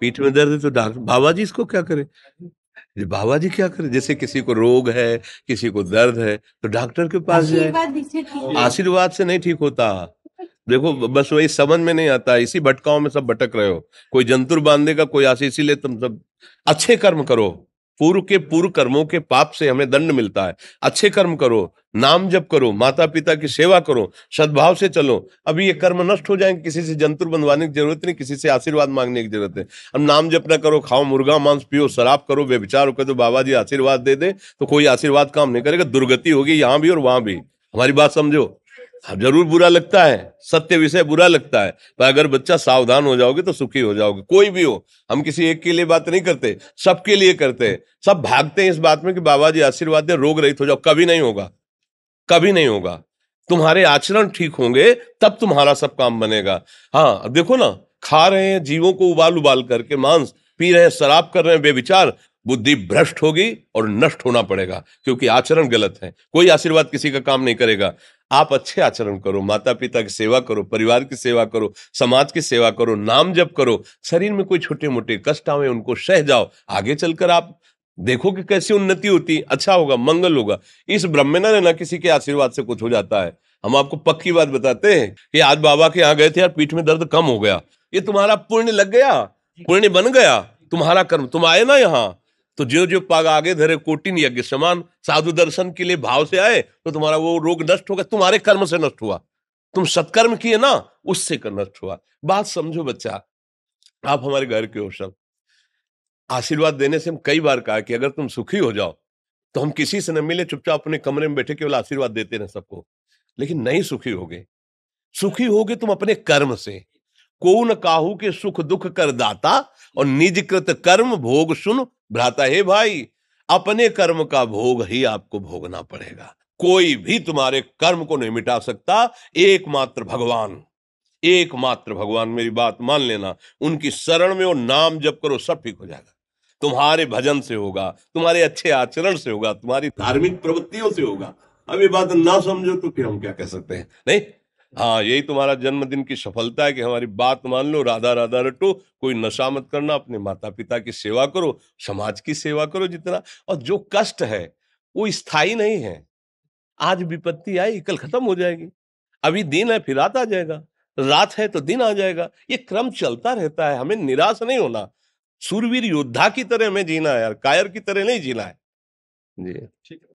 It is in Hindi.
पीठ में दर्द है तो डॉक्टर बाबा जी इसको क्या करे बाबा जी क्या करे जैसे किसी को रोग है किसी को दर्द है तो डॉक्टर के पास जाए आशीर्वाद से नहीं ठीक होता देखो बस वही समझ में नहीं आता इसी भटकाओं में सब भटक रहे हो कोई जंतुर बांधेगा कोई आशीष इसीलिए तुम सब अच्छे कर्म करो पूर्व के पूर्व कर्मों के पाप से हमें दंड मिलता है अच्छे कर्म करो नाम जप करो माता पिता की सेवा करो सद्भाव से चलो अभी ये कर्म नष्ट हो जाएंगे किसी से जंतु बनवाने की जरूरत नहीं किसी से आशीर्वाद मांगने की जरूरत है अब नाम जप ना करो खाओ मुर्गा मांस पियो शराब करो वे विचार होकर तो बाबा जी आशीर्वाद दे दे तो कोई आशीर्वाद काम नहीं करेगा दुर्गति होगी यहां भी और वहां भी हमारी बात समझो जरूर बुरा लगता है सत्य विषय बुरा लगता है पर अगर बच्चा सावधान हो जाओगे तो सुखी हो जाओगे कोई भी हो हम किसी एक के लिए बात नहीं करते सबके लिए करते हैं सब भागते हैं इस बात में कि बाबा जी आशीर्वाद दे रोग रहित हो जाओ कभी नहीं होगा कभी नहीं होगा तुम्हारे आचरण ठीक होंगे तब तुम्हारा सब काम बनेगा हाँ देखो ना खा रहे हैं जीवों को उबाल उबाल करके मांस पी रहे हैं शराब कर रहे हैं बेविचार बुद्धि भ्रष्ट होगी और नष्ट होना पड़ेगा क्योंकि आचरण गलत है कोई आशीर्वाद किसी का काम नहीं करेगा आप अच्छे आचरण करो माता पिता की सेवा करो परिवार की सेवा करो समाज की सेवा करो नाम जप करो शरीर में कोई छोटे मोटे कष्ट आवे उनको सह जाओ आगे चलकर आप देखो कि कैसी उन्नति होती अच्छा होगा मंगल होगा इस ब्रह्म में ना किसी के आशीर्वाद से कुछ हो जाता है हम आपको पक्की बात बताते हैं कि आज बाबा के यहाँ गए थे यार पीठ में दर्द कम हो गया ये तुम्हारा पुण्य लग गया पुण्य बन गया तुम्हारा कर्म तुम आए ना यहाँ तो जो जो पाग आगे धरे कोटिन यज्ञ समान साधु दर्शन के लिए भाव से आए तो तुम्हारा वो रोग नष्ट होगा तुम्हारे कर्म से नष्ट हुआ तुम सत्कर्म किए ना उससे नष्ट हुआ बात समझो बच्चा आप हमारे घर के हो सब आशीर्वाद देने से हम कई बार कहा कि अगर तुम सुखी हो जाओ तो हम किसी से न मिले चुपचाप अपने कमरे में बैठे केवल आशीर्वाद देते रहे सबको लेकिन नहीं सुखी हो गए सुखी हो गए तुम अपने कर्म से कौन काहू के सुख दुख कर दाता और निज कृत कर्म भोग सुन भ्राता हे भाई अपने कर्म का भोग ही आपको भोगना पड़ेगा कोई भी तुम्हारे कर्म को नहीं मिटा सकता एकमात्र भगवान एकमात्र भगवान मेरी बात मान लेना उनकी शरण में और नाम जप करो सब ठीक हो जाएगा तुम्हारे भजन से होगा तुम्हारे अच्छे आचरण से होगा तुम्हारी धार्मिक प्रवृत्तियों से होगा अब ये बात ना समझो तो फिर हम क्या कह सकते हैं नहीं हाँ यही तुम्हारा जन्मदिन की सफलता है कि हमारी बात मान लो राधा राधा रटो कोई नशा मत करना अपने माता पिता की सेवा करो समाज की सेवा करो जितना और जो कष्ट है वो स्थायी नहीं है आज विपत्ति आई कल खत्म हो जाएगी अभी दिन है फिर रात आ जाएगा रात है तो दिन आ जाएगा ये क्रम चलता रहता है हमें निराश नहीं होना सूरवीर योद्धा की तरह हमें जीना है यार कायर की तरह नहीं जीना है जी ठीक है